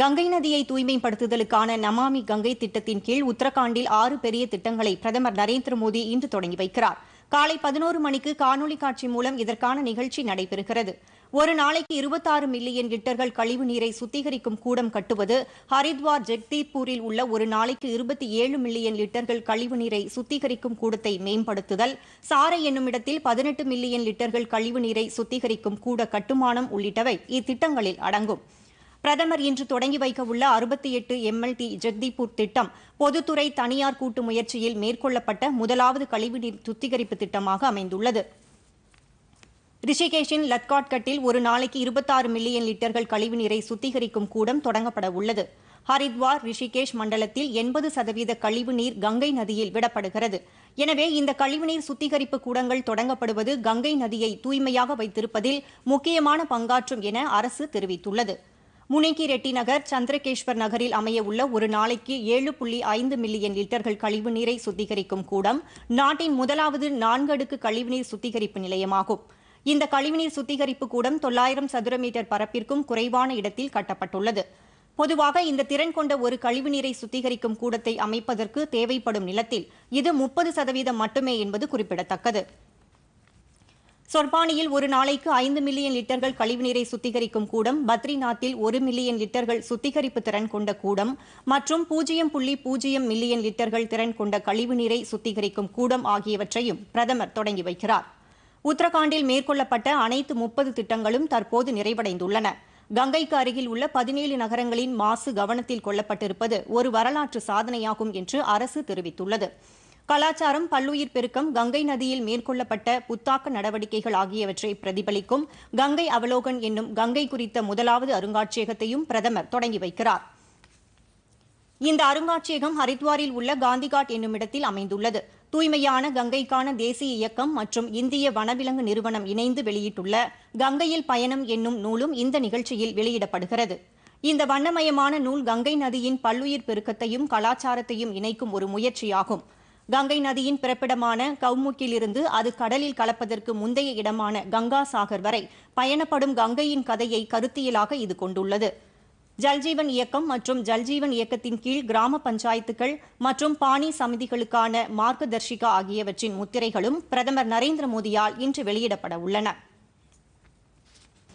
கங்கை நதியை தூய்மைப்படுத்துதலுக்கான நமாமி கங்கை திட்டத்தின் கீழ் உத்தரகாண்டில் ஆறு பெரிய திட்டங்களை பிரதமர் நரேந்திர மோடி இன்று தொடங்கி வைக்கிறார் காலை பதினோரு மணிக்கு காணொலி காட்சி மூலம் இதற்கான நிகழ்ச்சி நடைபெறுகிறது ஒரு நாளைக்கு இருபத்தாறு மில்லியன் லிட்டர்கள் கழிவு நீரை சுத்திகரிக்கும் கூடம் கட்டுவது ஹரித்வார் ஜெக்தீப்பூரில் உள்ள ஒரு நாளைக்கு இருபத்தி ஏழு மில்லியன் லிட்டர்கள் கழிவு நீரை சுத்திகரிக்கும் கூடத்தை மேம்படுத்துதல் சாரை என்னுமிடத்தில் பதினெட்டு மில்லியன் லிட்டர்கள் கழிவு நீரை சுத்திகரிக்கும் கூட கட்டுமானம் உள்ளிட்டவை இத்திட்டங்களில் அடங்கும் பிரதமர் இன்று தொடங்கி வைக்கவுள்ள அறுபத்தி எட்டு எம்எல்டி ஜெக்தீப்பூர் திட்டம் பொதுத்துறை தனியார் கூட்டு முயற்சியில் மேற்கொள்ளப்பட்ட முதலாவது கழிவுநீர் சுத்திகரிப்பு திட்டமாக அமைந்துள்ளது ரிஷிகேஷின் லத்காட்கட்டில் ஒரு நாளைக்கு இருபத்தாறு மில்லியன் லிட்டர்கள் கழிவுநீரை சுத்திகரிக்கும் கூடம் தொடங்கப்பட உள்ளது ஹரித்வார் ரிஷிகேஷ் மண்டலத்தில் எண்பது சதவீத கழிவுநீர் கங்கை நதியில் விடப்படுகிறது எனவே இந்த கழிவுநீர் சுத்திகரிப்பு கூடங்கள் தொடங்கப்படுவது கங்கை நதியை தூய்மையாக வைத்திருப்பதில் முக்கியமான பங்காற்றும் என அரசு தெரிவித்துள்ளது முனேகி ரெட்டி நகர் சந்திரகேஸ்வர் நகரில் அமைய உள்ள ஒரு நாளைக்கு ஏழு புள்ளி ஐந்து மில்லியன் லிட்டர்கள் கழிவுநீரை சுத்திகரிக்கும் கூடம் நாட்டின் முதலாவது நான்கடுக்கு கழிவுநீர் சுத்திகரிப்பு நிலையமாகும் இந்த கழிவுநீர் சுத்திகரிப்பு கூடம் தொள்ளாயிரம் சதுர மீட்டர் பரப்பிற்கும் குறைவான இடத்தில் கட்டப்பட்டுள்ளது பொதுவாக இந்த திறன் கொண்ட ஒரு கழிவுநீரை சுத்திகரிக்கும் கூடத்தை அமைப்பதற்கு தேவைப்படும் நிலத்தில் இது முப்பது சதவீதம் மட்டுமே என்பது குறிப்பிடத்தக்கது சொர்பானியில் ஒரு நாளைக்கு ஐந்து மில்லியன் லிட்டர்கள் கழிவுநீரை சுத்திகரிக்கும் கூடம் பத்ரிநாத்தில் ஒரு மில்லியன் லிட்டர்கள் சுத்திகரிப்பு திறன் கொண்ட கூடம் மற்றும் பூஜ்ஜியம் புள்ளி பூஜ்ஜியம் மில்லியன் லிட்டர்கள் திறன் கொண்ட கழிவுநீரை சுத்திகரிக்கும் கூடம் ஆகியவற்றையும் பிரதமர் தொடங்கி வைக்கிறார் உத்தரகாண்டில் மேற்கொள்ளப்பட்ட அனைத்து முப்பது திட்டங்களும் தற்போது நிறைவடைந்துள்ளன கங்கைக்கு அருகில் உள்ள பதினேழு நகரங்களின் மாசு கவனத்தில் கொள்ளப்பட்டிருப்பது ஒரு வரலாற்று சாதனையாகும் என்று அரசு தெரிவித்துள்ளது கலாச்சாரம் பல்லுயிர் பெருக்கம் கங்கை நதியில் மேற்கொள்ளப்பட்ட புத்தாக்க நடவடிக்கைகள் ஆகியவற்றை பிரதிபலிக்கும் கங்கை அவலோகன் என்னும் கங்கை குறித்த முதலாவது அருங்காட்சியகத்தையும் பிரதமர் தொடங்கி வைக்கிறார் இந்த அருங்காட்சியகம் ஹரித்வாரில் உள்ள காந்திகாட் என்னும் இடத்தில் அமைந்துள்ளது தூய்மையான கங்கைக்கான தேசிய இயக்கம் மற்றும் இந்திய வனவிலங்கு நிறுவனம் இணைந்து வெளியிட்டுள்ள கங்கையில் பயணம் என்னும் நூலும் இந்த நிகழ்ச்சியில் வெளியிடப்படுகிறது இந்த வண்ணமயமான நூல் கங்கை நதியின் பல்லுயிர் பெருக்கத்தையும் கலாச்சாரத்தையும் இணைக்கும் ஒரு முயற்சியாகும் கங்கை நதியின் பிறப்பிடமான கவுமுக்கிலிருந்து அது கடலில் கலப்பதற்கு முந்தைய இடமான கங்கா சாகர் வரை பயணப்படும் கங்கையின் கதையை கருத்தியலாக இது கொண்டுள்ளது ஜல்ஜீவன் இயக்கம் மற்றும் ஜல்ஜீவன் இயக்கத்தின் கீழ் கிராம பஞ்சாயத்துகள் மற்றும் பாணி சமிதிகளுக்கான மார்க்கதர்ஷிகா ஆகியவற்றின் முத்திரைகளும் பிரதமர் நரேந்திர மோடியால் இன்று வெளியிடப்பட உள்ளன